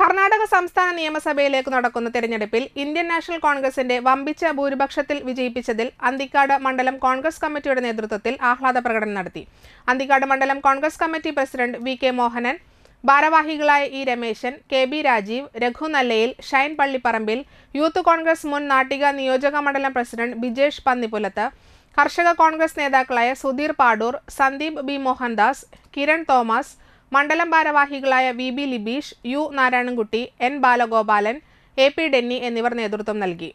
കർണാടക സംസ്ഥാന നിയമസഭയിലേക്ക് നടക്കുന്ന തെരഞ്ഞെടുപ്പിൽ ഇന്ത്യൻ നാഷണൽ കോൺഗ്രസിന്റെ വമ്പിച്ച ഭൂരിപക്ഷത്തിൽ വിജയിപ്പിച്ചതിൽ അന്തിക്കാട് മണ്ഡലം കോൺഗ്രസ് കമ്മിറ്റിയുടെ നേതൃത്വത്തിൽ ആഹ്ലാദ പ്രകടനം നടത്തി അന്തിക്കാട് മണ്ഡലം Congress committee president V K Mohanan ഭാരവാഹികളായ E Rameshan K B Rajeev Raghu Nallayil Shine Pallipparambil youth Congress മുൻ നാട്ടിക നിയോജക മണ്ഡലം പ്രസിഡന്റ് ബിജേഷ് പന്നിപ്പുലത്ത് കർഷക കോൺഗ്രസ് നേതാക്കളായ സുധീർ പാടൂർ സന്ദീപ് ബി മോഹൻദാസ് കിരൺ തോമസ് മണ്ഡലം ഭാരവാഹികളായ V B Libeesh U Narayanankutty N Balagopalan A P Denny എന്നിവർ നേതൃത്വം നൽകി